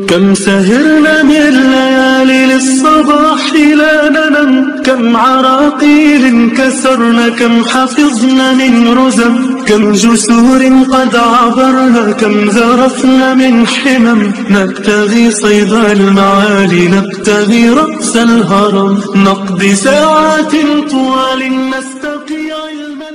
كم سهرنا من الليالي للصباح لا ننام كم عراقيل انكسرنا كم حفظنا من رزم كم جسور قد عبرنا كم ذرفنا من حمم نبتغي صيد المعالي نبتغي رأس الهرم نقضي ساعات طوال نستقي علما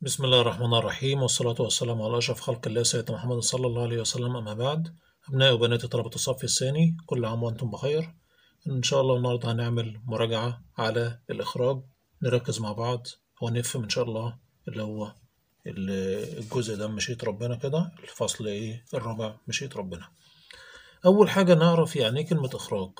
بسم الله الرحمن الرحيم والصلاة والسلام على أشرف خلق الله سيدنا محمد صلى الله عليه وسلم أما بعد أبناء وبنات طلبة الصف الثاني كل عام وأنتم بخير إن شاء الله النهاردة هنعمل مراجعة على الإخراج نركز مع بعض ونفهم إن شاء الله اللي هو الجزء ده مشيت ربنا كده الفصل إيه الرابع مشيت ربنا أول حاجة نعرف يعني إيه كلمة إخراج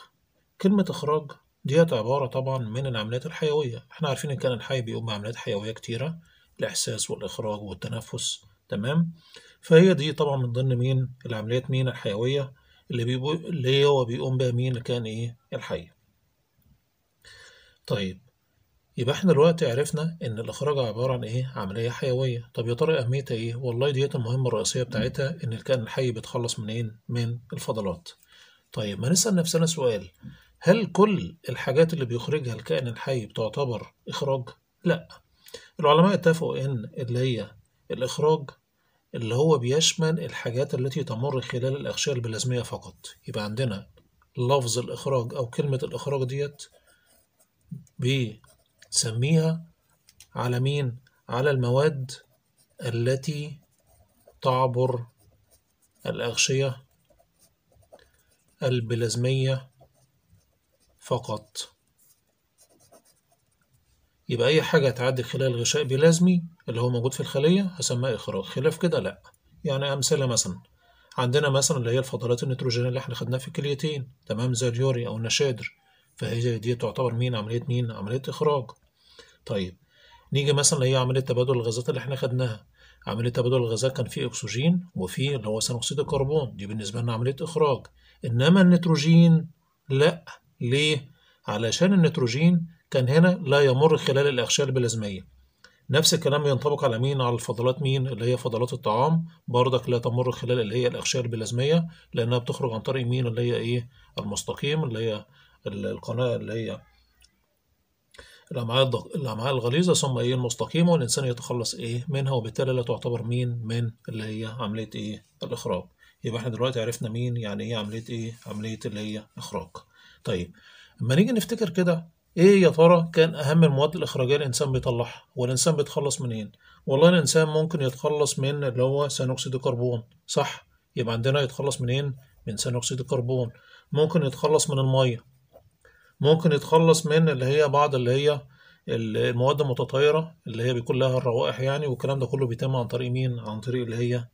كلمة إخراج ديت عبارة طبعا من العمليات الحيوية احنا عارفين إن كان الحي بيقوم بعمليات حيوية كتيرة الإحساس والإخراج والتنفس تمام فهي دي طبعا من ضمن مين العمليات مين الحيوية اللي بيبو اللي هو بيقوم بها مين كان ايه الحي طيب يبقى احنا دلوقتي عرفنا ان الاخراج عباره عن ايه عمليه حيويه طب يا ترى اهميتها ايه والله ديت المهمه الرئيسيه بتاعتها ان الكائن الحي بيتخلص منين إيه؟ من الفضلات طيب ما نسال نفسنا سؤال هل كل الحاجات اللي بيخرجها الكائن الحي بتعتبر اخراج لا العلماء اتفقوا ان اللي هي الاخراج اللي هو بيشمل الحاجات التي تمر خلال الأغشية البلازمية فقط يبقى عندنا لفظ الإخراج أو كلمة الإخراج ديت بنسميها على مين؟ على المواد التي تعبر الأغشية البلازمية فقط يبقى أي حاجة هتعدي خلال غشاء بلازمي اللي هو موجود في الخلية هسميها إخراج خلاف كده لأ يعني أمثلة مثلا عندنا مثلا اللي هي الفضلات النيتروجينية اللي احنا خدناها في الكليتين تمام زي اليوري أو النشادر فهي دي تعتبر مين عملية مين عملية إخراج طيب نيجي مثلا اللي هي عملية تبادل الغازات اللي احنا خدناها عملية تبادل الغازات كان فيه أكسجين وفيه اللي هو ثاني أكسيد الكربون دي بالنسبة لنا عملية إخراج إنما النيتروجين لأ ليه؟ علشان النيتروجين كان هنا لا يمر خلال الأغشية البلازمية نفس الكلام ينطبق على مين على الفضلات مين اللي هي فضلات الطعام بردك لا تمر خلال اللي هي الأغشية البلازمية لأنها بتخرج عن طريق مين اللي هي إيه المستقيم اللي هي القناة اللي هي الأمعاء الأمعاء الغليظة ثم إيه المستقيمة والإنسان يتخلص إيه منها وبالتالي لا تعتبر مين من اللي هي عملية إيه الإخراج يبقى إحنا دلوقتي عرفنا مين يعني إيه عملية إيه عملية اللي هي إخراج طيب اما نيجي نفتكر كده ايه يا ترى كان اهم المواد الاخراجيه الانسان بيطلعها والانسان بيتخلص من ايه والله الانسان ممكن يتخلص من اللي هو ثاني اكسيد الكربون صح يبقى عندنا يتخلص منين من ثاني اكسيد الكربون ممكن يتخلص من الميه ممكن يتخلص من اللي هي بعض اللي هي المواد المتطايره اللي هي بيكون لها الروائح يعني والكلام ده كله بيتم عن طريق مين عن طريق اللي هي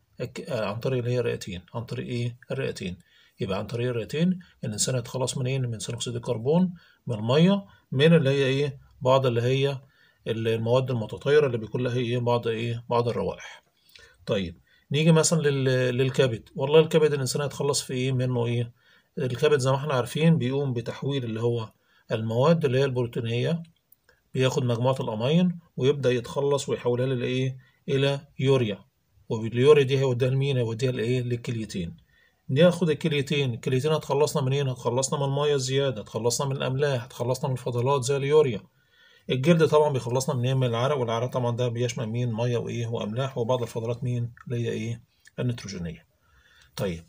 آه، عن طريق اللي هي الرئتين عن طريق ايه الرئتين يبقى عن طريق الرئتين الانسان هيتخلص من ايه من ثاني اكسيد الكربون من الميه من اللي هي ايه بعض اللي هي المواد المتطايره اللي بيكون لها ايه بعض ايه بعض الروائح طيب نيجي مثلا للكبد والله الكبد الانسان هيتخلص في ايه منه ايه الكبد زي ما احنا عارفين بيقوم بتحويل اللي هو المواد اللي هي البروتينيه بياخد مجموعه الامين ويبدا يتخلص ويحولها لايه الى يوريا واليوريا دي هيوديها لمين هيوديها لايه للكليتين ناخد الكليتين الكليتين هتخلصنا منين هتخلصنا من المايه الزياده هتخلصنا من الاملاح هتخلصنا من الفضلات زي اليوريا الجلد طبعا بيخلصنا منين من العرق والعرق طبعا ده بيشمل مين ميه وايه واملاح وبعض الفضلات مين اللي هي ايه النيتروجينيه طيب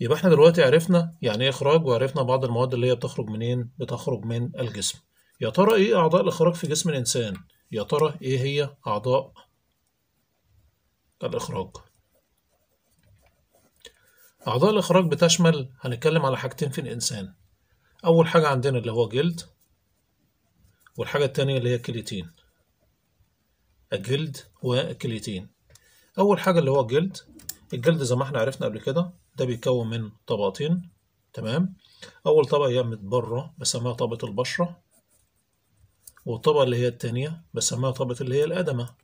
يبقى احنا دلوقتي عرفنا يعني ايه اخراج وعرفنا بعض المواد اللي هي بتخرج منين بتخرج من الجسم يا ترى ايه اعضاء الاخراج في جسم الانسان يا ترى ايه هي اعضاء الاخراج أعضاء الإخراج بتشمل هنتكلم على حاجتين في الإنسان أول حاجة عندنا اللي هو جلد والحاجة التانية اللي هي كليتين الجلد والكليتين أول حاجة اللي هو الجلد الجلد زي ما احنا عرفنا قبل كده ده بيتكون من طبقتين تمام أول طبقة هي من بره بسميها طبقة البشرة والطبقة اللي هي التانية بسميها طبقة اللي هي الأدمة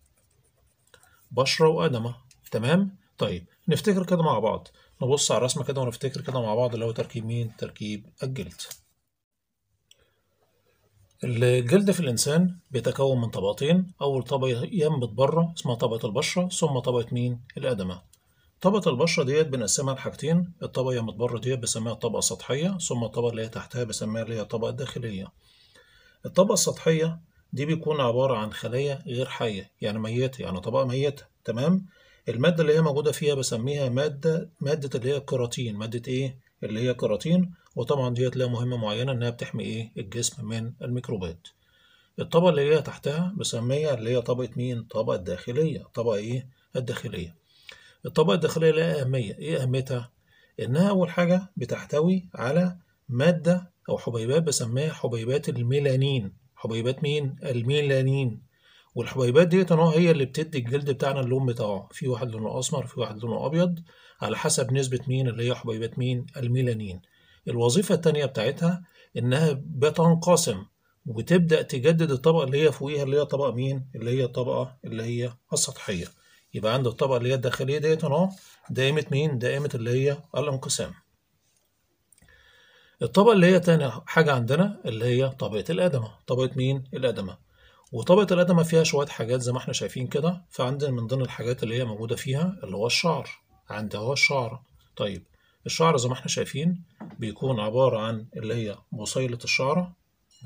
بشرة وأدمة تمام طيب نفتكر كده مع بعض نبص على الرسمة كده ونفتكر كده مع بعض اللي هو تركيب مين؟ تركيب الجلد. الجلد في الإنسان بيتكون من طبقتين، أول طبقة ينبت بره اسمها طبقة البشرة، ثم طبقة مين؟ الأدمة. طبقة البشرة ديت بنقسمها لحاجتين، الطبقة اللي ينبت بره ديت بنسميها الطبقة السطحية، ثم الطبقة اللي هي تحتها بنسميها اللي هي الطبقة الداخلية. الطبقة السطحية دي بيكون عبارة عن خلايا غير حية، يعني ميتة، يعني طبقة ميتة، تمام؟ المادة اللي هي موجودة فيها بسميها مادة مادة اللي هي الكراتين مادة إيه؟ اللي هي كراتين وطبعا ديت لها مهمة معينة إنها بتحمي إيه؟ الجسم من الميكروبات. الطبقة اللي هي تحتها بسميها اللي هي طبقة مين؟ الطبقة الداخلية، الطبقة إيه؟ الداخلية. الطبقة الداخلية لها أهمية، إيه أهميتها؟ إنها أول حاجة بتحتوي على مادة أو حبيبات بسميها حبيبات الميلانين، حبيبات مين؟ الميلانين. والحبيبات ديت انواع هي اللي بتدي الجلد بتاعنا اللون بتاعه في واحد لونه اسمر في واحد لونه ابيض على حسب نسبة مين اللي هي حبيبات مين الميلانين الوظيفة التانية بتاعتها انها بتنقسم وتبدأ تجدد الطبقة اللي هي فوقيها اللي هي طبقة مين اللي هي الطبقة اللي هي السطحية يبقى عند الطبقة اللي هي الداخلية ديت اهو دائمة مين دائمة اللي هي الانقسام الطبقة اللي هي تاني حاجة عندنا اللي هي طبقة الأدمة طبقة مين الأدمة وطبقة القدمة فيها شوية حاجات زي ما احنا شايفين كده فعندنا من ضمن الحاجات اللي هي موجودة فيها اللي هو الشعر عندها هو الشعر طيب الشعر زي ما احنا شايفين بيكون عبارة عن اللي هي بصيلة الشعرة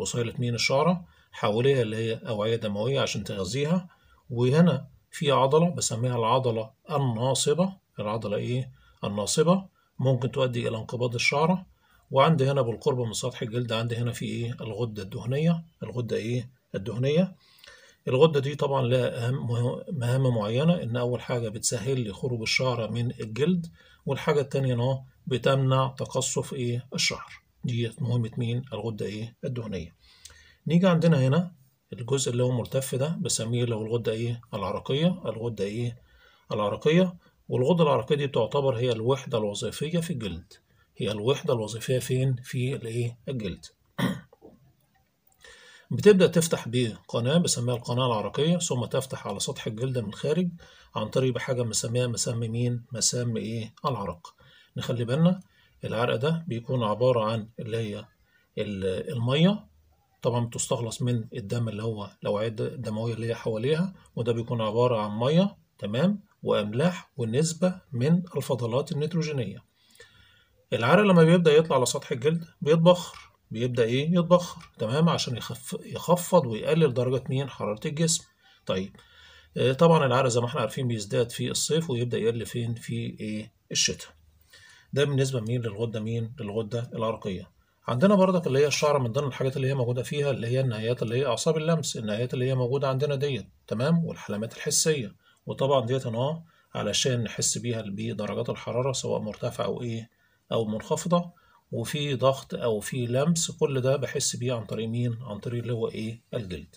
بصيلة مين الشعرة حواليها اللي هي أوعية دموية عشان تغذيها وهنا في عضلة بسميها العضلة الناصبة العضلة إيه؟ الناصبة ممكن تؤدي إلى انقباض الشعرة وعندي هنا بالقرب من سطح الجلد عندي هنا في إيه؟ الغدة الدهنية الغدة إيه؟ الدهنية الغدة دي طبعا لها أهم مهمة معينة إن أول حاجة بتسهل لي خروج الشعر من الجلد والحاجة التانية إنها بتمنع تقصف إيه الشعر دي مهمة مين الغدة إيه الدهنية نيجي عندنا هنا الجزء اللي هو ملتف ده بسميه لو الغدة إيه العرقية الغدة إيه العرقية والغدة العرقية دي تعتبر هي الوحدة الوظيفية في الجلد هي الوحدة الوظيفية فين في الإيه الجلد بتبدأ تفتح بقناة بسميها القناة العرقية ثم تفتح على سطح الجلد من الخارج عن طريق بحاجة بنسميها مسام مين مسام إيه العرق نخلي بالنا العرق ده بيكون عبارة عن اللي هي المية طبعا بتستخلص من الدم اللي هو الأوعية الدموية اللي هي حواليها وده بيكون عبارة عن مية تمام وأملاح ونسبة من الفضلات النيتروجينية العرق لما بيبدأ يطلع على سطح الجلد بيتبخر بيبدأ إيه يتبخر تمام عشان يخف يخفض ويقلل درجة مين حرارة الجسم طيب آه، طبعا العرق زي ما احنا عارفين بيزداد في الصيف ويبدأ يقل فين في إيه الشتاء ده بالنسبة مين للغدة مين للغدة العرقية عندنا برضك اللي هي الشعر من ضمن الحاجات اللي هي موجودة فيها اللي هي النهايات اللي هي أعصاب اللمس النهايات اللي هي موجودة عندنا ديت تمام والحلمات الحسية وطبعا ديت أنا علشان نحس بيها بدرجات الحرارة سواء مرتفعة أو إيه أو منخفضة وفي ضغط او في لمس كل ده بحس بيه عن طريق مين عن طريق اللي هو ايه الجلد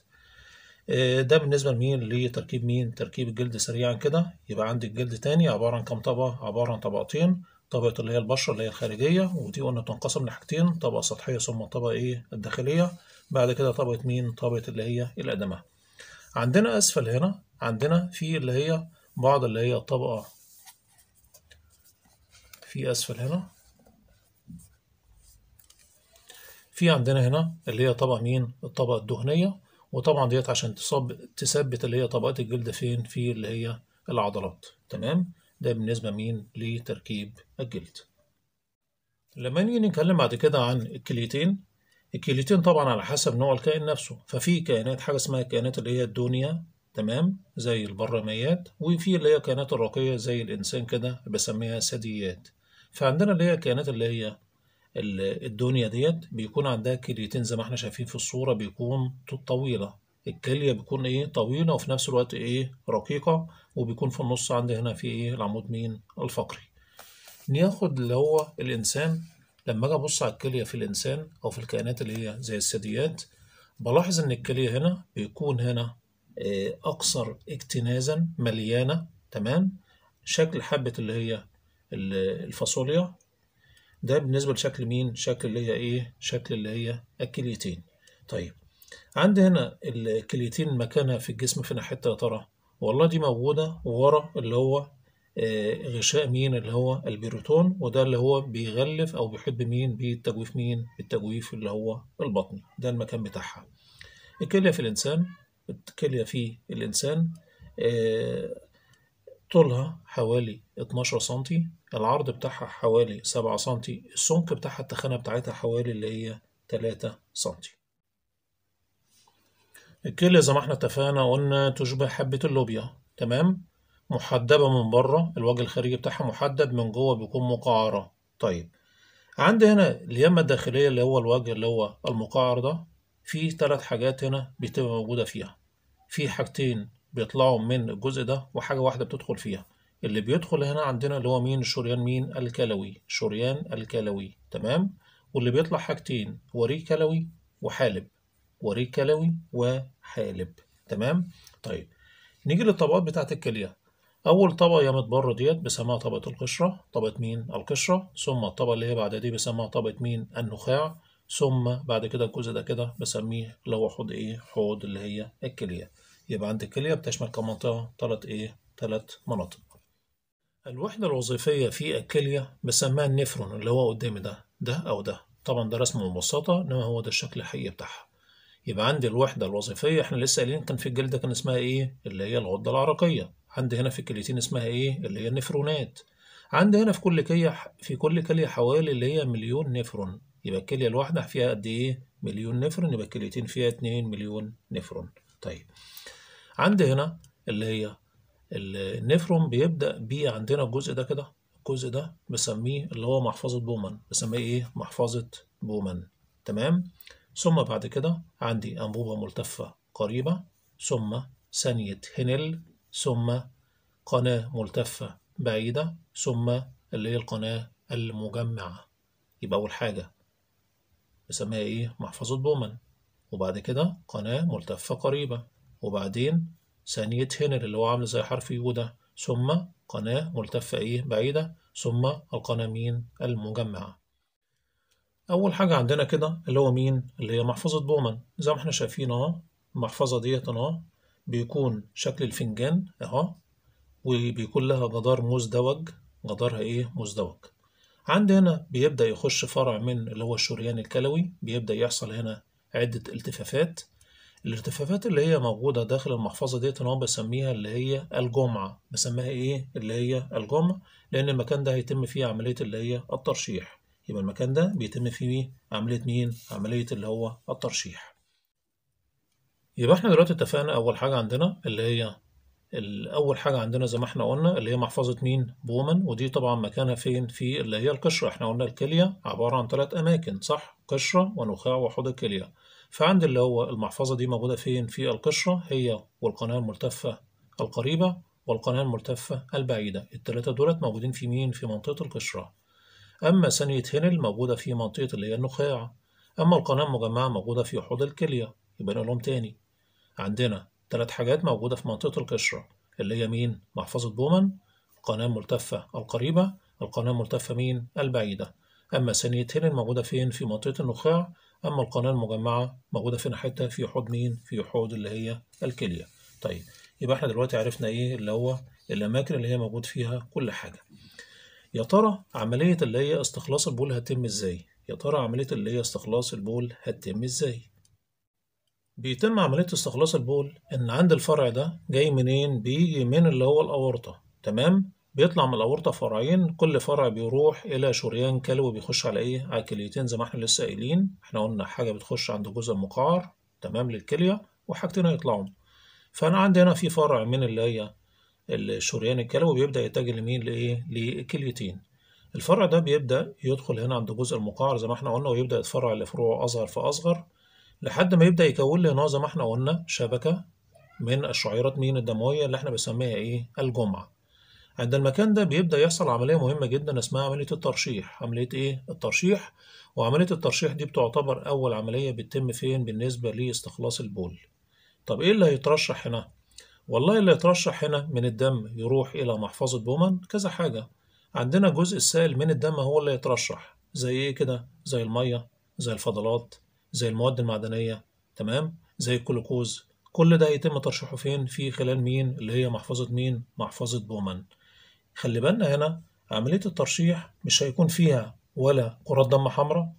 آه، ده بالنسبه لمين لتركيب مين تركيب الجلد سريعا كده يبقى عندي الجلد تاني عباره عن كام طبقه عباره عن طبقتين طبقه اللي هي البشره اللي هي الخارجيه ودي قلنا بتنقسم لحاجتين طبقه سطحيه ثم طبقه ايه الداخليه بعد كده طبقه مين طبقه اللي هي الادمه عندنا اسفل هنا عندنا في اللي هي بعض اللي هي الطبقه في اسفل هنا في عندنا هنا اللي هي طبقة مين الطبقة الدهنية وطبعا ديت عشان تصب تثبت اللي هي طبقات الجلد فين في اللي هي العضلات تمام ده بالنسبة مين لتركيب الجلد لما نيجي نتكلم بعد كده عن الكليتين الكليتين طبعا على حسب نوع الكائن نفسه ففي كائنات حاجة اسمها الكائنات اللي هي الدنيا تمام زي البراميات وفي اللي هي الكائنات الراقية زي الإنسان كده بسميها ثدييات فعندنا اللي هي الكائنات اللي هي الدنيا ديت بيكون عندها كليتين زي ما احنا شايفين في الصورة بيكون طويلة الكلية بيكون ايه طويلة وفي نفس الوقت ايه رقيقة وبيكون في النص عندي هنا في ايه العمود مين الفقري ناخد اللي هو الإنسان لما أجي أبص على الكلية في الإنسان أو في الكائنات اللي هي زي الثدييات بلاحظ إن الكلية هنا بيكون هنا آه، أكثر اكتنازا مليانة تمام شكل حبة اللي هي الفاصوليا ده بالنسبة لشكل مين؟ شكل اللي هي إيه؟ شكل اللي هي الكليتين. طيب عندي هنا الكليتين مكانها في الجسم في حتة يا ترى؟ والله دي موجودة ورا اللي هو آه، غشاء مين اللي هو البيروتون وده اللي هو بيغلف أو بيحب مين؟ بالتجويف مين؟ بالتجويف اللي هو البطن ده المكان بتاعها. الكلية في الإنسان الكلية في الإنسان آه، طولها حوالي 12 سنتي العرض بتاعها حوالي 7 سنتي السمك بتاعها التخانة بتاعتها حوالي اللي هي 3 سنتي الكيل زي ما احنا اتفقنا قلنا تشبه حبة اللوبيا تمام محدبة من بره الوجه الخارجي بتاعها محدب من جوه بيكون مقعرة طيب عندي هنا اليمة الداخلية اللي هو الوجه اللي هو المقعر ده في ثلاث حاجات هنا بتبقى موجودة فيها في حاجتين بيطلعوا من الجزء ده وحاجة واحدة بتدخل فيها اللي بيدخل هنا عندنا اللي هو مين الشريان مين الكلوي شريان الكلوي تمام واللي بيطلع حاجتين وريك كلوي وحالب وريك كلوي وحالب تمام طيب نيجي للطبقات بتاعة الكلية أول طبقة قامت بره ديت بسموها طبقة القشرة طبقة مين القشرة ثم الطبقة اللي هي بعد دي بسموها طبقة مين النخاع ثم بعد كده الجزء ده كده بسميه اللي هو حوض إيه حوض اللي هي الكلية يبقى عند الكلية بتشمل كمنطقة تلات إيه؟ تلات مناطق. الوحدة الوظيفية في الكلية بسماها النفرون اللي هو قدامي ده ده أو ده طبعا ده رسم مبسطة إنما هو ده الشكل الحقيقي بتاعها. يبقى عندي الوحدة الوظيفية إحنا لسه قايلين كان في الجلد كان اسمها إيه؟ اللي هي الغدة العرقية. عندي هنا في الكليتين اسمها إيه؟ اللي هي النفرونات. عندي هنا في كل كلية في كل كلية حوالي اللي هي مليون نفرون. يبقى الكلية الواحدة فيها قد إيه؟ مليون نفرون يبقى الكليتين فيها 2 مليون نفرون. طيب عندي هنا اللي هي النفرون بيبدأ بيه عندنا الجزء ده كده الجزء ده بسميه اللي هو محفظة بومان بسميه ايه محفظة بومان تمام ثم بعد كده عندي أنبوبة ملتفة قريبة ثم ثانية هنل ثم قناة ملتفة بعيدة ثم اللي هي القناة المجمعة يبقى أول حاجة بسميها إيه محفظة بومان وبعد كده قناة ملتفة قريبة وبعدين ثانية هنر اللي هو عامل زي حرف يو ده ثم قناة ملتفة إيه بعيدة ثم القناة مين المجمعة أول حاجة عندنا كده اللي هو مين اللي هي محفظة بومان زي ما احنا شايفين أهو المحفظة ديت أهو بيكون شكل الفنجان أهو وبيكون لها جدار مزدوج جدارها إيه مزدوج عند هنا بيبدأ يخش فرع من اللي هو الشريان الكلوي بيبدأ يحصل هنا عدة التفافات الارتفافات اللي هي موجودة داخل المحفظة ديت أنا بسميها اللي هي الجمعة بسميها إيه اللي هي الجمعة لأن المكان ده هيتم فيه عملية اللي هي الترشيح يبقى المكان ده بيتم فيه عملية مين؟ عملية اللي هو الترشيح يبقى احنا دلوقتي اتفقنا أول حاجة عندنا اللي هي أول حاجة عندنا زي ما احنا قلنا اللي هي محفظة مين؟ بومن ودي طبعا مكانها فين؟ في اللي هي القشرة احنا قلنا الكلية عبارة عن ثلاث أماكن صح؟ قشرة ونخاع وحوض الكلية فعندي اللي هو المحفظة دي موجودة فين في القشرة هي والقناة الملتفة القريبة والقناة الملتفة البعيدة التلاتة دولت موجودين في مين في منطقة القشرة أما ثانية هنل موجودة في منطقة اللي هي النخاع أما القناة المجمعة موجودة في حوض الكلية يبقى لهم تاني عندنا تلات حاجات موجودة في منطقة القشرة اللي هي مين محفظة بومن القناة الملتفة القريبة القناة الملتفة مين البعيدة أما ثانية هنل موجودة فين في منطقة النخاع أما القناة المجمعة موجودة فين حتة في حوض مين في حوض اللي هي الكلية طيب يبقى احنا دلوقتي عرفنا ايه اللي هو الأماكن اللي هي موجود فيها كل حاجة يا ترى عملية اللي هي استخلاص البول هتتم ازاي يا ترى عملية اللي هي استخلاص البول هتتم ازاي بيتم عملية استخلاص البول إن عند الفرع ده جاي منين؟ بيجي من اللي هو الأورطة تمام؟ بيطلع من الأورطة فرعين كل فرع بيروح إلى شريان كلوي بيخش على إيه؟ على الكليتين زي ما إحنا لسه قايلين إحنا قلنا حاجة بتخش عند الجزء المقعر تمام للكلية وحاجتين هيطلعوا فأنا عندي هنا في فرع من اللي هي الشريان الكلوي بيبدأ يتجه لمين لإيه؟ للكليتين الفرع ده بيبدأ يدخل هنا عند الجزء المقعر زي ما إحنا قلنا ويبدأ يتفرع لفروع أصغر فأصغر لحد ما يبدأ يكون لي هنا زي ما إحنا قلنا شبكة من الشعيرات مين الدموية اللي إحنا بنسميها إيه؟ الجمعة عند المكان ده بيبدأ يحصل عملية مهمة جدا اسمها عملية الترشيح عملية إيه؟ الترشيح وعملية الترشيح دي بتعتبر أول عملية بتتم فين بالنسبة لاستخلاص البول طب إيه اللي هيترشح هنا؟ والله اللي هيترشح هنا من الدم يروح إلى محفظة بومن كذا حاجة عندنا جزء السائل من الدم هو اللي يترشح زي إيه كده؟ زي المية زي الفضلات زي المواد المعدنية تمام؟ زي الجلوكوز كل ده يتم ترشيحه فين؟ في خلال مين؟ اللي هي محفظة مين؟ محفظة بومن خلي بالنا هنا عملية الترشيح مش هيكون فيها ولا كرات دم حمراء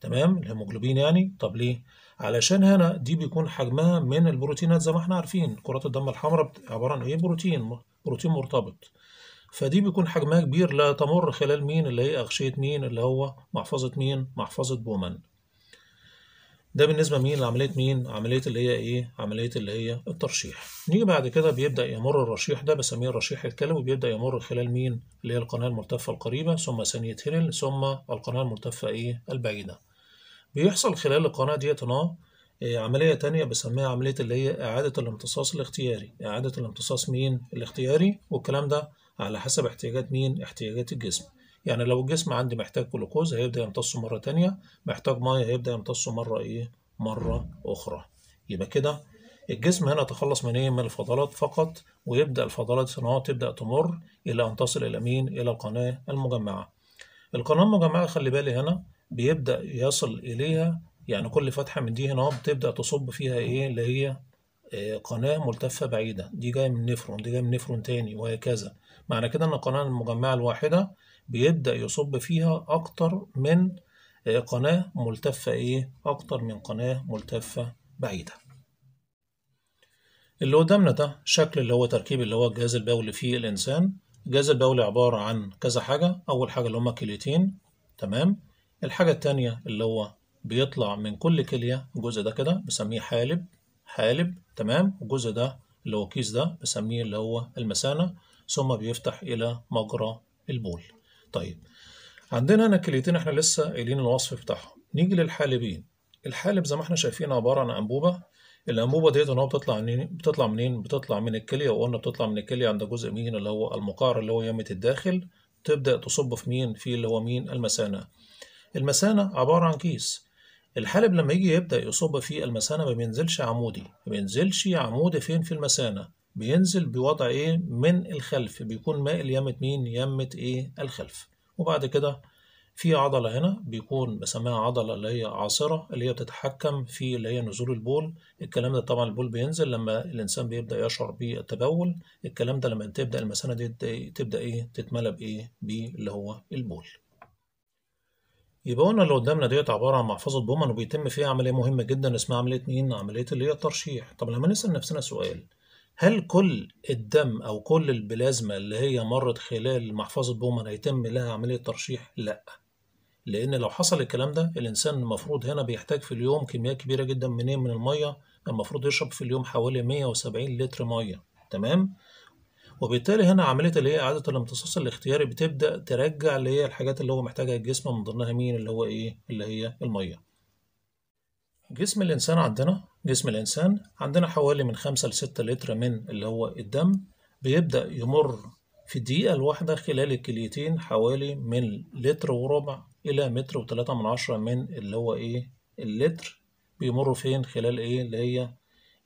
تمام الهيموجلوبين يعني طب ليه؟ علشان هنا دي بيكون حجمها من البروتينات زي ما احنا عارفين كرات الدم الحمراء عبارة عن ايه بروتين بروتين مرتبط فدي بيكون حجمها كبير لا تمر خلال مين اللي هي أغشية مين اللي هو محفظة مين محفظة بومان ده بالنسبه مين لعمليه مين عمليه اللي هي ايه عمليه اللي هي الترشيح نيجي بعد كده بيبدا يمر الرشيح ده بسميه الرشيح الكلوي وبيبدا يمر خلال مين اللي هي القناه المرتفه القريبه ثم ثانيه هيرل ثم القناه المرتفه ايه البعيده بيحصل خلال القناه ديت هنا إيه، عملية تانية بسميها عملية اللي هي إعادة الامتصاص الاختياري إعادة الامتصاص مين الاختياري والكلام ده على حسب احتياجات مين احتياجات الجسم يعني لو الجسم عندي محتاج جلوكوز هيبدأ يمتصه مرة تانية محتاج مية هيبدأ يمتصه مرة إيه مرة أخرى يبقى كده الجسم هنا تخلص من ايه من الفضلات فقط ويبدا الفضلات صناعه تبدا تمر الى ان تصل الى مين الى القناه المجمعه القناه المجمعه خلي بالي هنا بيبدا يصل اليها يعني كل فتحه من دي هنا بتبدا تصب فيها ايه اللي هي آه، قناه ملتفه بعيده دي جايه من نفرون دي جايه من نفرون تاني وهكذا معنى كده ان القناه المجمعه الواحده بيبدأ يصب فيها أكتر من آه، قناة ملتفة إيه؟ أكتر من قناة ملتفة بعيدة. اللي قدامنا ده شكل اللي هو تركيب اللي هو الجهاز البولي في الإنسان. الجهاز البولي عبارة عن كذا حاجة، أول حاجة اللي هما كليتين تمام؟ الحاجة التانية اللي هو بيطلع من كل كلية الجزء ده كده بسميه حالب حالب تمام؟ الجزء ده اللي هو الكيس ده بسميه اللي هو المثانة ثم بيفتح إلى مجرى البول. طيب عندنا هنا كليتين احنا لسه قايلين الوصف بتاعهم نيجي للحالبين الحالب زي ما احنا شايفين عباره عن انبوبه الانبوبه ديت ان هو بتطلع منين بتطلع منين بتطلع من الكليه وقلنا بتطلع من الكليه عند جزء مين اللي هو المقعر اللي هو يمه الداخل تبدا تصب في مين في اللي هو مين المثانه المثانه عباره عن كيس الحالب لما يجي يبدا يصب في المثانه ما بينزلش عمودي ما بينزلش عمودي فين في المثانه بينزل بوضع ايه من الخلف بيكون مائل يمة مين يمة ايه الخلف وبعد كده في عضلة هنا بيكون بسميها عضلة اللي هي عاصرة اللي هي بتتحكم في اللي هي نزول البول الكلام ده طبعا البول بينزل لما الإنسان بيبدأ يشعر بالتبول الكلام ده لما تبدأ المثانة دي تبدأ إيه تتملى بإيه باللي هو البول يبقى قلنا اللي قدامنا ديت عبارة عن محفظة بومن وبيتم فيها عملية مهمة جدا اسمها عملية مين؟ عملية اللي هي الترشيح طب لما نسأل نفسنا سؤال هل كل الدم أو كل البلازما اللي هي مرت خلال محفظة بومان هيتم لها عملية ترشيح؟ لأ. لأن لو حصل الكلام ده الإنسان المفروض هنا بيحتاج في اليوم كميه كبيرة جدا منين من المية المفروض يشرب في اليوم حوالي 170 لتر مية تمام؟ وبالتالي هنا عملية اللي هي إعادة الامتصاص الاختياري بتبدأ ترجع اللي هي الحاجات اللي هو محتاجها الجسم من ضمنها مين اللي هو إيه؟ اللي هي المية. جسم الإنسان عندنا جسم الإنسان عندنا حوالي من خمسة لستة لتر من اللي هو الدم بيبدأ يمر في الدقيقة الواحدة خلال الكليتين حوالي من لتر وربع إلى متر وتلاتة من عشرة من اللي هو إيه اللتر بيمروا فين خلال إيه اللي هي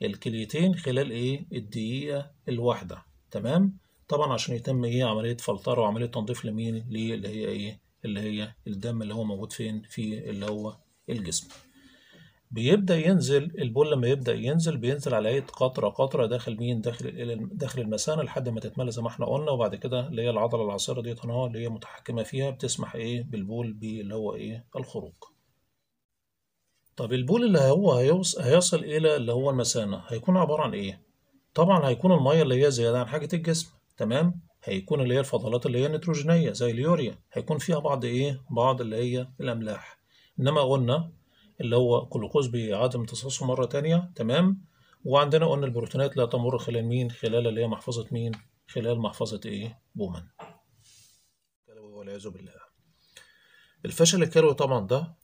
الكليتين خلال إيه الدقيقة الواحدة تمام طبعا عشان يتم إيه عملية فلترة وعملية تنظيف لمين ليه اللي هي إيه اللي هي الدم اللي هو موجود فين في اللي هو الجسم بيبدا ينزل البول لما يبدا ينزل بينزل على هيئه قطره قطره داخل مين داخل داخل المثانه لحد ما تتملى زي ما احنا قلنا وبعد كده اللي هي العضله العصيره ديت اهو اللي هي متحكمه فيها بتسمح ايه بالبول اللي هو ايه الخروج طب البول اللي هو هيوصل, هيصل الى اللي هو المثانه هيكون عباره عن ايه طبعا هيكون الميه اللي هي زياده عن حاجه الجسم تمام هيكون اللي هي الفضلات اللي هي النيتروجينيه زي اليوريا هيكون فيها بعض ايه بعض اللي هي الاملاح انما قلنا اللي هو جلوكوز بيعاد امتصاصه مرة تانية تمام وعندنا قلنا البروتينات لا تمر خلال مين خلال اللي هي محفظة مين خلال محفظة ايه بومن والعياذ بالله الفشل الكلوي طبعا ده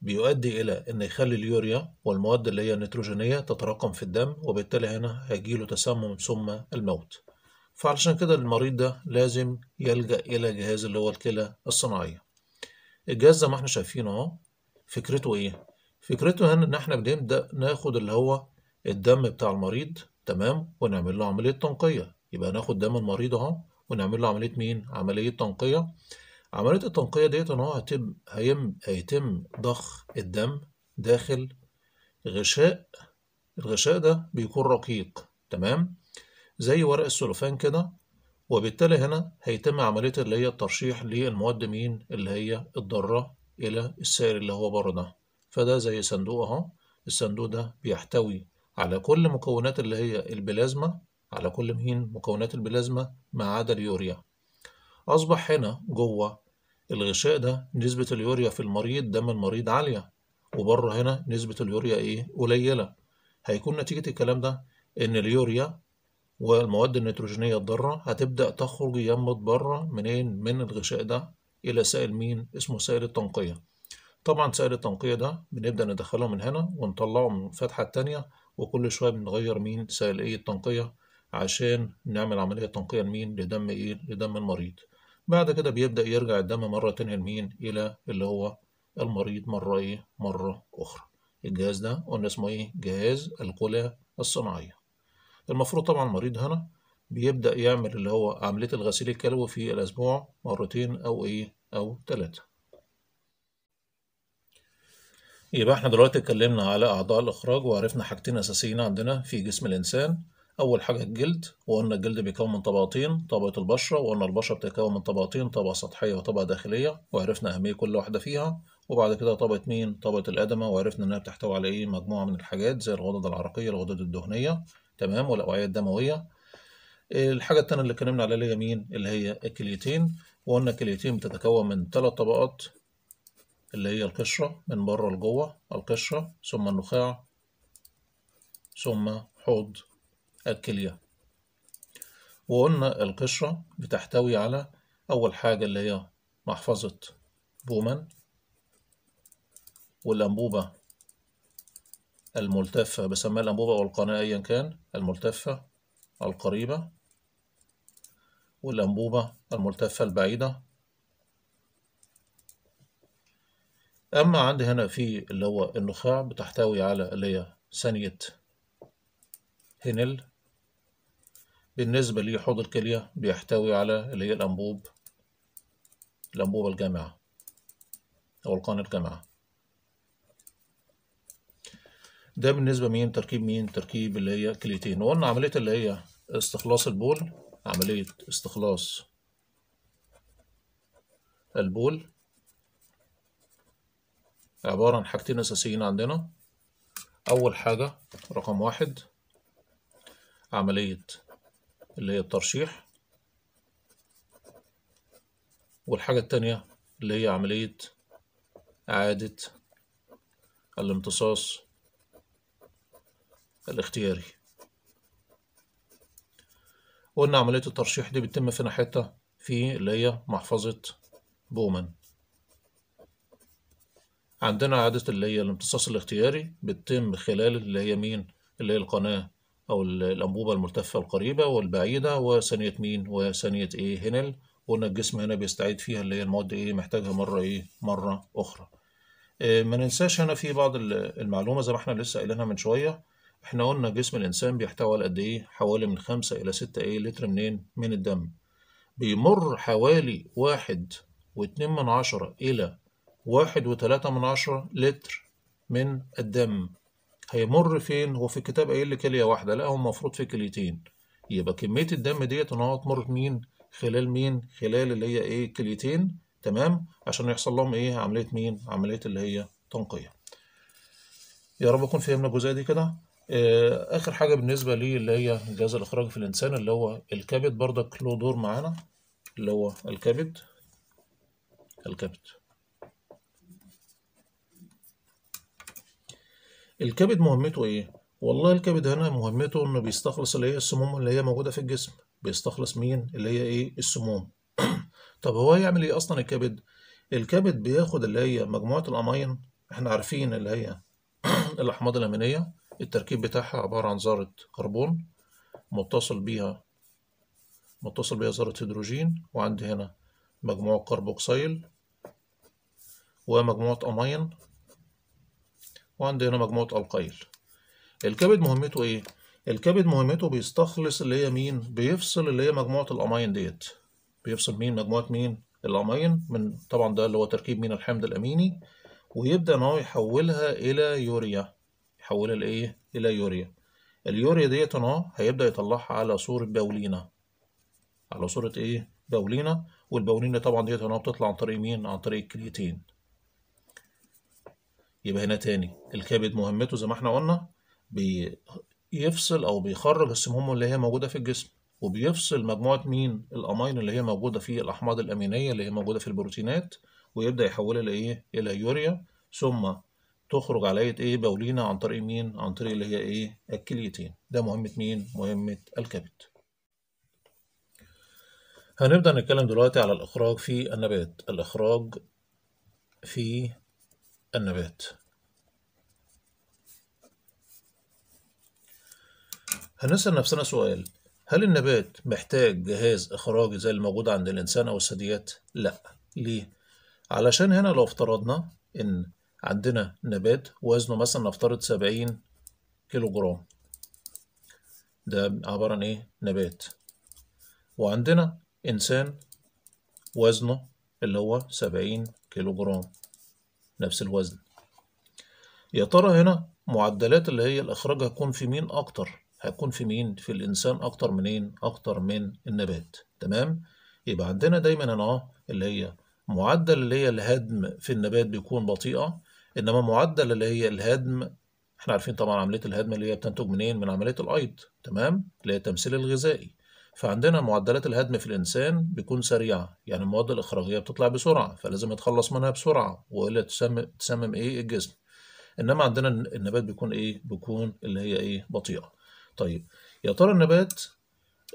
بيؤدي إلى إن يخلي اليوريا والمواد اللي هي النيتروجينية تتراكم في الدم وبالتالي هنا هيجيله تسمم ثم الموت فعلشان كده المريض ده لازم يلجأ إلى جهاز اللي هو الكلى الصناعية الجهاز زي ما احنا شايفين اهو فكرته ايه؟ فكرته هنا يعني ان احنا بنبدا ناخد اللي هو الدم بتاع المريض تمام ونعمل له عمليه تنقيه يبقى ناخد دم المريض اهو ونعمل له عمليه مين عمليه تنقيه عمليه التنقيه ديت ان هو هتم هيم هيتم ضخ الدم داخل غشاء الغشاء ده بيكون رقيق تمام زي ورق السلوفان كده وبالتالي هنا هيتم عملية اللي هي الترشيح للمواد مين اللي هي الضارة إلى السائل اللي هو بره ده فده زي صندوق اهو الصندوق ده بيحتوي على كل مكونات اللي هي البلازما على كل مهين مكونات البلازما ما عدا اليوريا أصبح هنا جوه الغشاء ده نسبة اليوريا في المريض دم المريض عالية وبره هنا نسبة اليوريا إيه قليلة هيكون نتيجة الكلام ده إن اليوريا والمواد النيتروجينية الضارة هتبدأ تخرج يمت بره منين من الغشاء ده إلى سائل مين اسمه سائل التنقية طبعا سائل التنقية ده بنبدأ ندخله من هنا ونطلعه من الفتحة التانية وكل شوية بنغير مين سائل ايه التنقية عشان نعمل عملية تنقية لمين لدم ايه لدم المريض بعد كده بيبدأ يرجع الدم مرة تانية لمين إلى اللي هو المريض مرة ايه مرة أخرى الجهاز ده قلنا اسمه ايه جهاز الكلى الصناعية المفروض طبعا المريض هنا بيبدأ يعمل اللي هو عملية الغسيل الكلوي في الأسبوع مرتين أو ايه أو ثلاثة يبقى احنا دلوقتي اتكلمنا على أعضاء الإخراج وعرفنا حاجتين أساسيين عندنا في جسم الإنسان أول حاجة الجلد وقلنا الجلد بيكون من طبقتين طبقة البشرة وقلنا البشرة بتتكون من طبقتين طبقة سطحية وطبقة داخلية وعرفنا أهمية كل واحدة فيها وبعد كده طبقة مين؟ طبقة الأدمة وعرفنا إنها بتحتوي على إيه مجموعة من الحاجات زي الغدد العرقية الغدد الدهنية تمام والأوعية الدموية الحاجة التانية اللي اتكلمنا عليها اللي هي مين؟ اللي هي الكليتين وقلنا الكليتين بتتكون من ثلاث طبقات اللي هي القشرة من بره لجوه القشرة ثم النخاع ثم حوض الكلية وقلنا القشرة بتحتوي على أول حاجة اللي هي محفظة بومان والأنبوبة الملتفة بسميها الأنبوبة أو القناة أيا كان الملتفة القريبة والأنبوبة الملتفة البعيدة أما عندي هنا في اللي هو النخاع بتحتوي على اللي هي ثانية هينيل بالنسبة لحوض الكلية بيحتوي على اللي هي الأنبوب الأنبوبة الجامعة أو القناة الجامعة ده بالنسبة مين تركيب مين تركيب اللي هي كليتين وقلنا عملية اللي هي استخلاص البول عملية استخلاص البول عبارة عن حاجتين أساسيين عندنا أول حاجة رقم واحد عملية اللي هي الترشيح والحاجة التانية اللي هي عملية إعادة الامتصاص الاختياري وإن عملية الترشيح دي بتتم في ناحيتها في اللي هي محفظة بومان عندنا عادة اللي هي الامتصاص الاختياري بتتم خلال اللي هي مين اللي هي القناة أو الأنبوبة الملتفة القريبة والبعيدة وثانية مين وثانية إيه هنل قلنا الجسم هنا بيستعيد فيها اللي هي المواد إيه محتاجها مرة إيه مرة أخرى آه، ما ننساش هنا في بعض المعلومة زي ما احنا لسه قايلينها من شوية احنا قلنا جسم الإنسان بيحتوي على قد إيه حوالي من خمسة إلى ستة إيه لتر منين من الدم بيمر حوالي واحد واتنين من عشرة إلى واحد وتلاتة من عشرة لتر من الدم هيمر فين هو في الكتاب قايل لي كلية واحدة لا هو المفروض في كليتين يبقى كمية الدم ديت ان هو تمر مين خلال مين خلال اللي هي ايه كليتين تمام عشان يحصل لهم ايه عملية مين عملية اللي هي تنقية يا رب اكون فهمنا الجزئية دي كده آه، اخر حاجة بالنسبة لي اللي هي جهاز الاخراج في الانسان اللي هو الكبد برضك له دور معانا اللي هو الكبد الكبد الكبد مهمته ايه والله الكبد هنا مهمته انه بيستخلص اللي هي السموم اللي هي موجوده في الجسم بيستخلص مين اللي هي ايه السموم طب هو يعمل ايه اصلا الكبد الكبد بياخد اللي هي مجموعه الامين احنا عارفين اللي هي الاحماض الامينيه التركيب بتاعها عباره عن ذره كربون متصل بيها متصل بيها ذره هيدروجين وعندي هنا مجموعه كربوكسيل ومجموعه امين وعندي هنا مجموعة القيل الكبد مهمته ايه؟ الكبد مهمته بيستخلص اللي هي مين؟ بيفصل اللي هي مجموعة الأماين ديت بيفصل مين مجموعة مين؟ الأماين من طبعا ده اللي هو تركيب مين الحمض الأميني ويبدأ إن هو يحولها إلى يوريا يحولها لإيه؟ إلى يوريا اليوريا ديت أهو هيبدأ يطلعها على صورة باولينا على صورة إيه؟ باولينا والباولينا طبعا ديت هنا بتطلع عن طريق مين؟ عن طريق الكريتين يبقى هنا تاني الكبد مهمته زي ما احنا قلنا بيفصل او بيخرج السموم اللي هي موجوده في الجسم وبيفصل مجموعه مين الامين اللي هي موجوده في الاحماض الامينيه اللي هي موجوده في البروتينات ويبدا يحولها لايه الى يوريا ثم تخرج على ايه بولينا عن طريق مين عن طريق اللي هي ايه الكليتين ده مهمة مين مهمة الكبد هنبدأ نتكلم دلوقتي على الإخراج في النبات الإخراج في النبات هنسأل نفسنا سؤال هل النبات محتاج جهاز إخراجي زي الموجود عند الإنسان أو الثدييات؟ لأ ليه؟ علشان هنا لو افترضنا إن عندنا نبات وزنه مثلا نفترض سبعين كيلو جرام ده عبارة عن إيه؟ نبات وعندنا إنسان وزنه اللي هو سبعين كيلو جرام نفس الوزن يا ترى هنا معدلات اللي هي الإخراج هتكون في مين أكتر هيكون في مين في الإنسان أكتر منين أكتر من النبات تمام يبقى عندنا دايما هنا اللي هي معدل اللي هي الهدم في النبات بيكون بطيئة إنما معدل اللي هي الهدم احنا عارفين طبعا عملية الهدم اللي هي بتنتج منين من عملية الأيض تمام اللي هي التمثيل الغذائي فعندنا معدلات الهدم في الإنسان بيكون سريعة يعني المواد الإخراجية بتطلع بسرعة فلازم يتخلص منها بسرعة وإلا تسمم, تسمم إيه الجسم إنما عندنا النبات بيكون إيه بيكون اللي هي إيه بطيئة طيب يا ترى النبات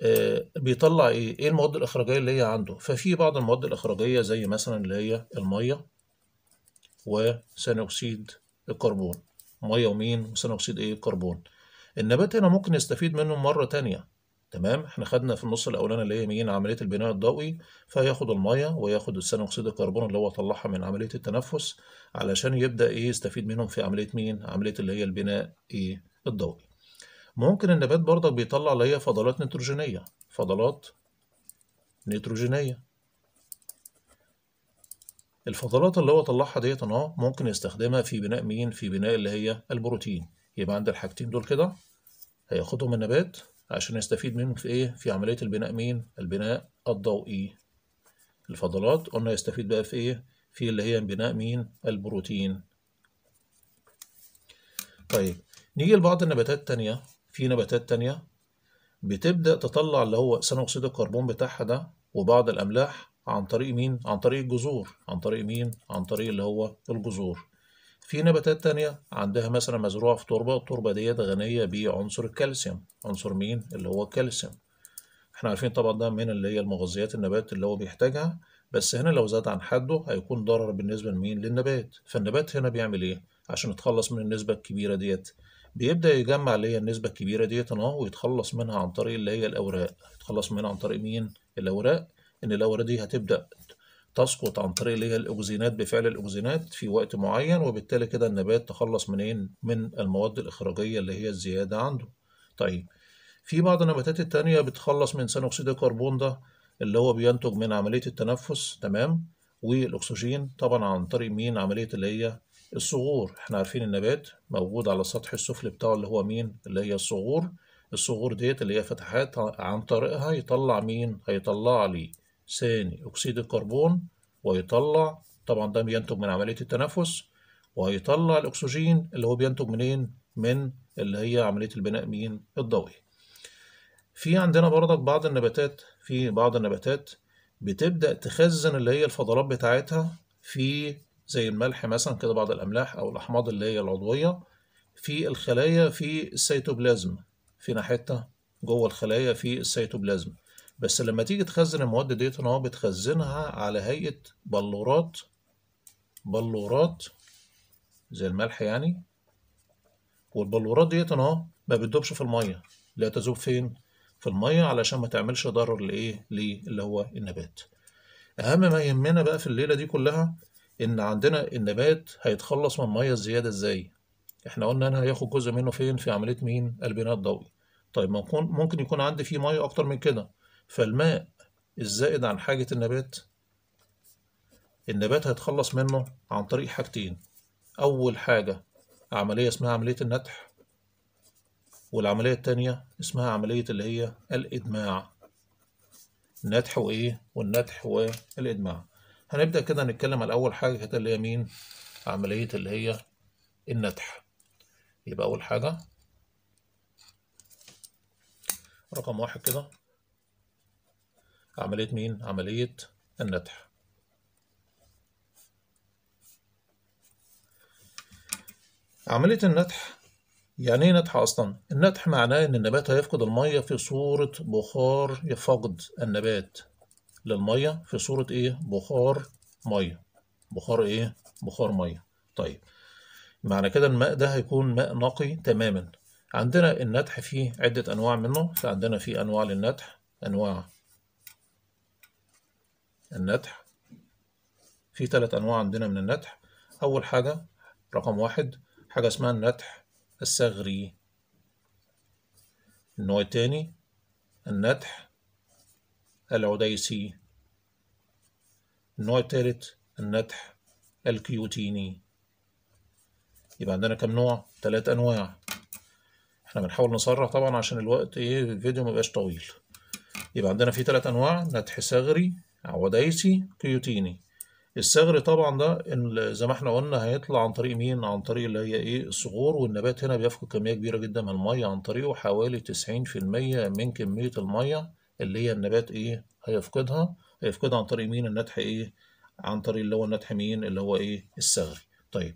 آه بيطلع إيه إيه المواد الإخراجية اللي هي عنده ففي بعض المواد الإخراجية زي مثلا اللي هي المية وثاني أكسيد الكربون مية ومين وثاني أكسيد إيه الكربون النبات هنا ممكن يستفيد منه مرة تانية تمام احنا خدنا في النص الاولاني اللي هي مين عمليه البناء الضوئي فياخد الميه وياخد الثاني اكسيد الكربون اللي هو طلعها من عمليه التنفس علشان يبدا ايه يستفيد منهم في عمليه مين عمليه اللي هي البناء ايه الضوئي ممكن النبات برضك بيطلع اللي هي فضلات نيتروجينيه فضلات نيتروجينيه الفضلات اللي هو طلعها ديت اهو ممكن يستخدمها في بناء مين في بناء اللي هي البروتين يبقى عند الحاجتين دول كده هياخدهم النبات عشان نستفيد منه في ايه في عمليه البناء مين البناء الضوئي الفضلات قلنا يستفيد بقى في ايه في اللي هي بناء مين البروتين طيب نيجي لبعض النباتات التانية في نباتات تانية بتبدأ تطلع اللي هو ثاني أكسيد الكربون بتاعها ده وبعض الأملاح عن طريق مين؟ عن طريق الجذور عن طريق مين؟ عن طريق اللي هو الجذور في نباتات تانية عندها مثلا مزروعة في تربة التربة ديت غنية بعنصر الكالسيوم عنصر مين اللي هو الكالسيوم احنا عارفين طبعا ده من اللي هي المغذيات النبات اللي هو بيحتاجها بس هنا لو زاد عن حده هيكون ضرر بالنسبة لمين للنبات فالنبات هنا بيعمل ايه عشان يتخلص من النسبة الكبيرة ديت بيبدأ يجمع اللي هي النسبة الكبيرة ديت اهو ويتخلص منها عن طريق اللي هي الأوراق يتخلص منها عن طريق مين الأوراق إن الأوراق دي هتبدأ تسقط عن طريق اللي هي الاوكزينات بفعل الاوكزينات في وقت معين وبالتالي كده النبات تخلص منين من المواد الاخراجيه اللي هي الزياده عنده طيب في بعض النباتات التانية بتخلص من ثاني اكسيد الكربون ده اللي هو بينتج من عمليه التنفس تمام والاكسجين طبعا عن طريق مين عمليه اللي هي الصغور احنا عارفين النبات موجود على السطح السفلي بتاعه اللي هو مين اللي هي الصغور الصغور ديت اللي هي فتحات عن طريقها يطلع مين هيطلع لي ثاني أكسيد الكربون ويطلع طبعا ده بينتج من عملية التنفس وهيطلع الأكسجين اللي هو بينتج منين؟ من اللي هي عملية البناء مين؟ الضوئي. في عندنا برضك بعض النباتات في بعض النباتات بتبدأ تخزن اللي هي الفضلات بتاعتها في زي الملح مثلا كده بعض الأملاح أو الأحماض اللي هي العضوية في الخلايا في السيتوبلازم في حتة جوه الخلايا في السيتوبلازم بس لما تيجي تخزن المواد ديت هو بتخزنها على هيئة بلورات بلورات زي الملح يعني والبلورات ديت اهو ما بتدوبش في المية لا تذوب فين في المية علشان ما تعملش ضرر لايه اللي هو النبات اهم ما يهمنا بقى في الليلة دي كلها ان عندنا النبات هيتخلص من المية الزيادة ازاي احنا قلنا انا هياخد جزء منه فين في عملية مين البناء الضوئي طيب ممكن ممكن يكون عندي فيه مية اكتر من كده فالماء الزائد عن حاجة النبات النبات هيتخلص منه عن طريق حاجتين أول حاجة عملية اسمها عملية النتح والعملية التانية اسمها عملية اللي هي الإدماع النتح وإيه والنتح والإدماع هنبدأ كده نتكلم على أول حاجة كده اللي هي مين عملية اللي هي النتح يبقى أول حاجة رقم واحد كده عملية مين؟ عملية النتح عملية النتح يعني ايه نتح اصلا؟ النتح معناه ان النبات هيفقد المية في صورة بخار يفقد النبات للمية في صورة ايه؟ بخار مية بخار ايه؟ بخار مية طيب معنى كده الماء ده هيكون ماء نقي تماما عندنا النتح فيه عدة انواع منه فعندنا فيه انواع للنتح انواع النتح في ثلاث أنواع عندنا من النتح أول حاجة رقم واحد حاجة اسمها النتح الصغري النوع التاني النتح العديسي النوع التالت النتح الكيوتيني يبقى عندنا كم نوع؟ تلات أنواع احنا بنحاول نسرع طبعا عشان الوقت ايه الفيديو ما طويل يبقى عندنا في تلات أنواع نتح صغري عوديسي كيوتيني الثغري طبعا ده زي ما احنا قلنا هيطلع عن طريق مين عن طريق اللي هي ايه الصغور والنبات هنا بيفقد كميه كبيره جدا من الميه عن طريقه حوالي 90% من كميه الميه اللي هي النبات ايه هيفقدها هيفقدها عن طريق مين النتح ايه عن طريق اللي هو النتح مين اللي هو ايه الثغري طيب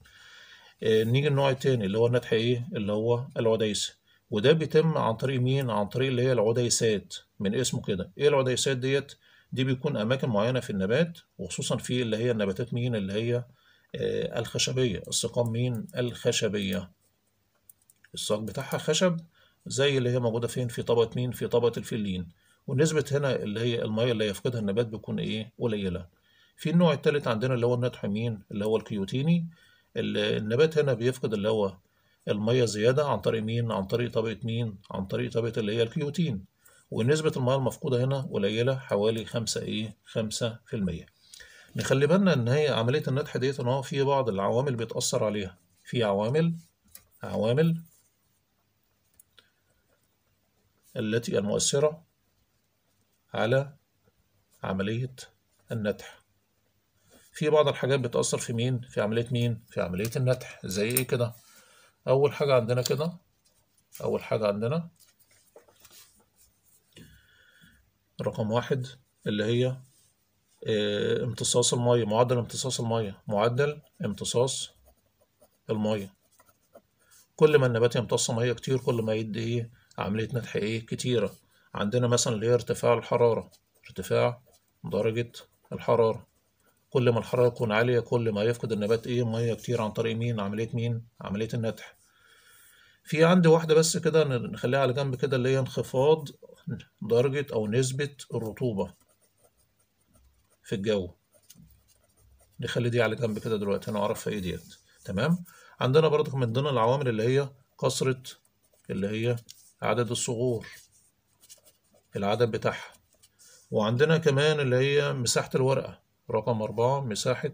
اه نيجي النوع التاني اللي هو النتح ايه اللي هو العديسي وده بيتم عن طريق مين عن طريق اللي هي العديسات من اسمه كده ايه العديسات ديت دي بيكون أماكن معينة في النبات وخصوصا في اللي هي النباتات مين اللي هي آه، الخشبية السقام مين الخشبية الساق بتاعها خشب زي اللي هي موجودة فين في طبقة مين في طبقة الفلين ونسبة هنا اللي هي المية اللي يفقدها النبات بتكون إيه قليلة في النوع التالت عندنا اللي هو النطح مين اللي هو الكيوتيني النبات هنا بيفقد اللي هو المية زيادة عن طريق مين عن طريق طبقة مين عن طريق طبقة اللي هي الكيوتين ونسبة المياه المفقودة هنا قليلة حوالي خمسة إيه خمسة في المية نخلي بالنا إن هي عملية النتح ديت إن هو في بعض العوامل بيتأثر عليها في عوامل عوامل التي المؤثرة على عملية النتح في بعض الحاجات بتأثر في مين في عملية مين في عملية النتح زي ايه كده أول حاجة عندنا كده أول حاجة عندنا رقم واحد اللي هي آه، امتصاص المية معدل امتصاص المية معدل امتصاص المية كل ما النبات يمتص مية كتير كل ما يدي ايه عملية نتح ايه كتيرة عندنا مثلا اللي هي ارتفاع الحرارة ارتفاع درجة الحرارة كل ما الحرارة تكون عالية كل ما يفقد النبات ايه مية كتير عن طريق مين عملية مين عملية النتح في عندي واحدة بس كده نخليها على جنب كده اللي هي انخفاض درجة أو نسبة الرطوبة في الجو نخلي دي على جنب كده دلوقتي هنعرفها إيه ديت تمام عندنا برضك من ضمن العوامل اللي هي كثرة اللي هي عدد الصغور العدد بتاعها وعندنا كمان اللي هي مساحة الورقة رقم أربعة مساحة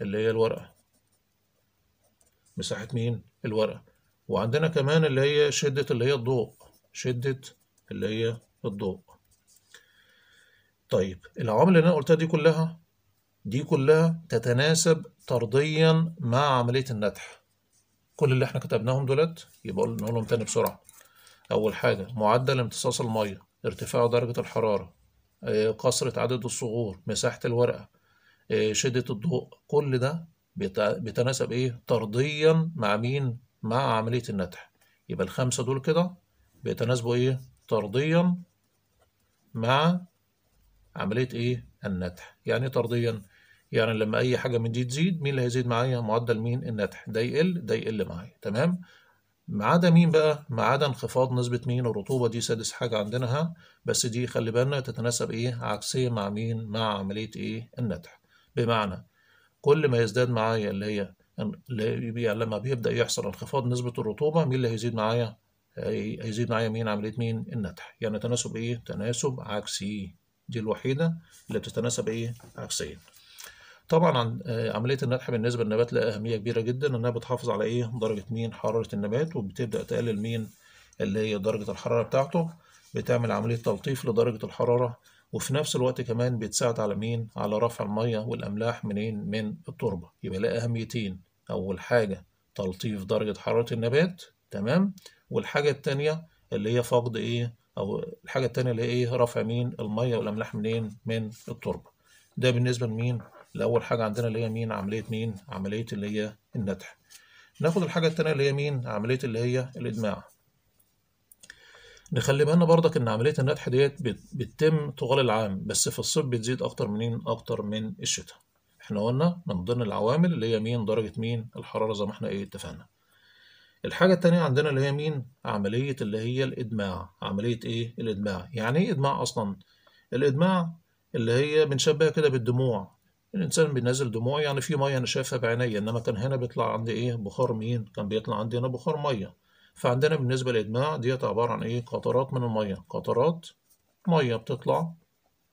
اللي هي الورقة مساحة مين؟ الورقة وعندنا كمان اللي هي شدة اللي هي الضوء شدة اللي هي الضوء طيب العوامل اللي انا قلتها دي كلها دي كلها تتناسب طرديا مع عملية النتح كل اللي احنا كتبناهم دولت يبقى نقولهم تاني بسرعة أول حاجة معدل امتصاص المية ارتفاع درجة الحرارة كثرة آه، عدد الصغور مساحة الورقة آه، شدة الضوء كل ده بيتناسب ايه طرديا مع مين مع عملية النتح يبقى الخمسة دول كده بيتناسبوا ايه طرديا مع عملية إيه؟ النتح يعني إيه طرديا؟ يعني لما أي حاجة من دي تزيد مين اللي هيزيد معايا؟ معدل مين؟ النتح ده يقل ده يقل معايا تمام؟ ما عدا مين بقى؟ ما عدا انخفاض نسبة مين؟ الرطوبة دي سادس حاجة عندنا ها، بس دي خلي بالنا تتناسب إيه؟ عكسية مع مين؟ مع عملية إيه؟ النتح بمعنى كل ما يزداد معايا اللي هي لما بيبدأ يحصل انخفاض نسبة الرطوبة مين اللي هيزيد معايا؟ هيزيد معايا مين عملية مين النتح يعني تناسب ايه تناسب عكسي دي الوحيدة اللي بتتناسب ايه عكسيا طبعا آه، عملية النتح بالنسبة للنبات لها أهمية كبيرة جدا إنها بتحافظ على إيه درجة مين حرارة النبات وبتبدأ تقلل مين اللي هي درجة الحرارة بتاعته بتعمل عملية تلطيف لدرجة الحرارة وفي نفس الوقت كمان بتساعد على مين على رفع المية والأملاح منين من التربة يبقى لها أهميتين أول حاجة تلطيف درجة حرارة النبات تمام والحاجه التانية اللي هي فقد ايه او الحاجه التانية اللي هي ايه رفع مين الميه والاملاح منين من التربه ده بالنسبه لمين لاول حاجه عندنا اللي هي مين عمليه مين عمليه اللي هي النتح ناخد الحاجه التانية اللي هي مين عمليه اللي هي الادماع نخلي بالنا برضك ان عمليه النتح ديت بتتم طوال العام بس في الصيف بتزيد اكتر منين اكتر من الشتاء احنا قلنا من ضمن العوامل اللي هي مين درجه مين الحراره زي ما احنا ايه اتفقنا الحاجة التانية عندنا اللي هي مين؟ عملية اللي هي الإدماع عملية إيه؟ الإدماع يعني إيه إدماع أصلا؟ الإدماع اللي هي بنشبهها كده بالدموع الإنسان بينزل دموع يعني في مية أنا شايفها بعينيا إنما كان هنا بيطلع عندي إيه؟ بخار مين؟ كان بيطلع عندي هنا بخار مية فعندنا بالنسبة للإدماع ديت عبارة عن إيه؟ قطرات من المية قطرات مية بتطلع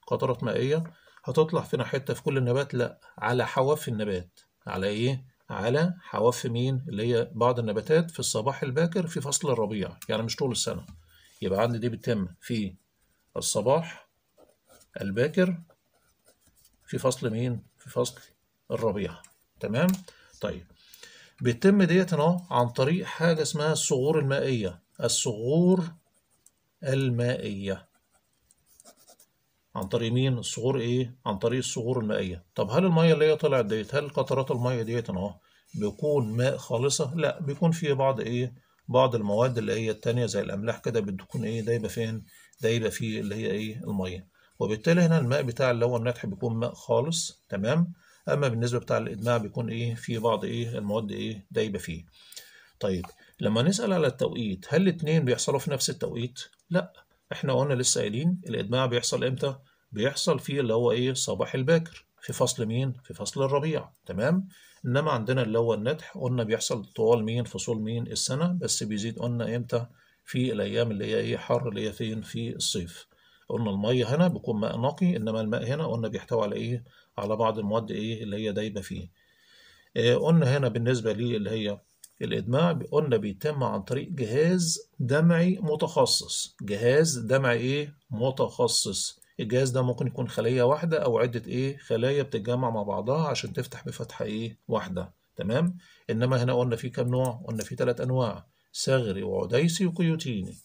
قطرات مائية هتطلع فينا حتة في كل النبات؟ لأ على حواف النبات على إيه؟ على حواف مين اللي هي بعض النباتات في الصباح الباكر في فصل الربيع يعني مش طول السنة يبقى عندي دي بتتم في الصباح الباكر في فصل مين في فصل الربيع تمام طيب بتتم ديت اهو عن طريق حاجة اسمها الصغور المائية الصغور المائية عن طريق مين الصخور ايه عن طريق الصخور المائيه طب هل الميه اللي هي طلعت ديت هل قطرات الميه ديت اهو بيكون ماء خالصه لا بيكون فيه بعض ايه بعض المواد اللي هي التانية زي الاملاح كده بتكون ايه دايبه فين دايبه فيه اللي هي ايه الميه وبالتالي هنا الماء بتاع اللي هو الناتح بيكون ماء خالص تمام اما بالنسبه بتاع الادماع بيكون ايه في بعض ايه المواد ايه دايبه فيه طيب لما نسال على التوقيت هل الاثنين بيحصلوا في نفس التوقيت لا احنا قلنا لسه قايلين الاجماع بيحصل امتى بيحصل في اللي هو ايه صباح الباكر في فصل مين في فصل الربيع تمام انما عندنا اللي هو النتح قلنا بيحصل طوال مين فصول مين السنه بس بيزيد قلنا امتى في الايام اللي هي ايه حر اللي هي فين في الصيف قلنا الميه هنا بيكون ماء نقي انما الماء هنا قلنا بيحتوي على ايه على بعض المواد ايه اللي هي دايبه فيه آه، قلنا هنا بالنسبه اللي هي الإدماع قلنا بيتم عن طريق جهاز دمعي متخصص جهاز دمعي إيه؟ متخصص الجهاز ده ممكن يكون خلية واحدة أو عدة إيه؟ خلايا بتتجمع مع بعضها عشان تفتح بفتحة إيه؟ واحدة تمام؟ إنما هنا قلنا في كام نوع؟ قلنا في ثلاث أنواع ثغري وعديسي وكيوتيني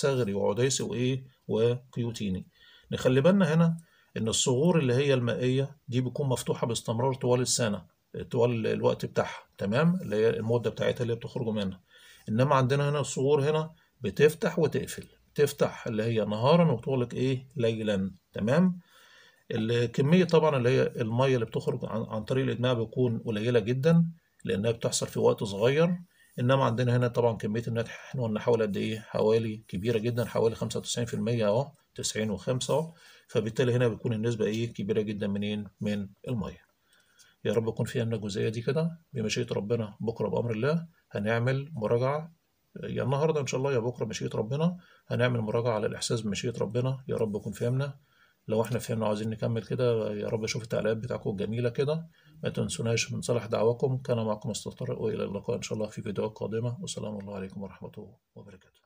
ثغري وعديسي وإيه؟ وكيوتيني نخلي بالنا هنا إن الصغور اللي هي المائية دي بتكون مفتوحة باستمرار طوال السنة طوال الوقت بتاعها تمام اللي هي المده بتاعتها اللي بتخرجوا منها انما عندنا هنا الصغور هنا بتفتح وتقفل تفتح اللي هي نهارا وتغلق ايه ليلا تمام الكميه طبعا اللي هي الميه اللي بتخرج عن, طريق الادماء بتكون قليله جدا لانها بتحصل في وقت صغير انما عندنا هنا طبعا كميه الناتج احنا قلنا حوالي قد ايه حوالي كبيره جدا حوالي 95% اهو 90 و5 اهو فبالتالي هنا بتكون النسبه ايه كبيره جدا منين من الميه يا رب يكون فيها عندنا الجزئيه دي كده بمشيئه ربنا بكره بامر الله هنعمل مراجعه يا النهارده ان شاء الله يا بكره مشيئة ربنا هنعمل مراجعه على الاحساس بمشيئه ربنا يا رب يكون فهمنا لو احنا فهمنا وعايزين نكمل كده يا رب اشوف التعليقات بتاعكم الجميله كده ما تنسوناش من صالح دعواكم كان معكم استاذ طارق والى اللقاء ان شاء الله في فيديوهات قادمه والسلام الله عليكم ورحمه وبركاته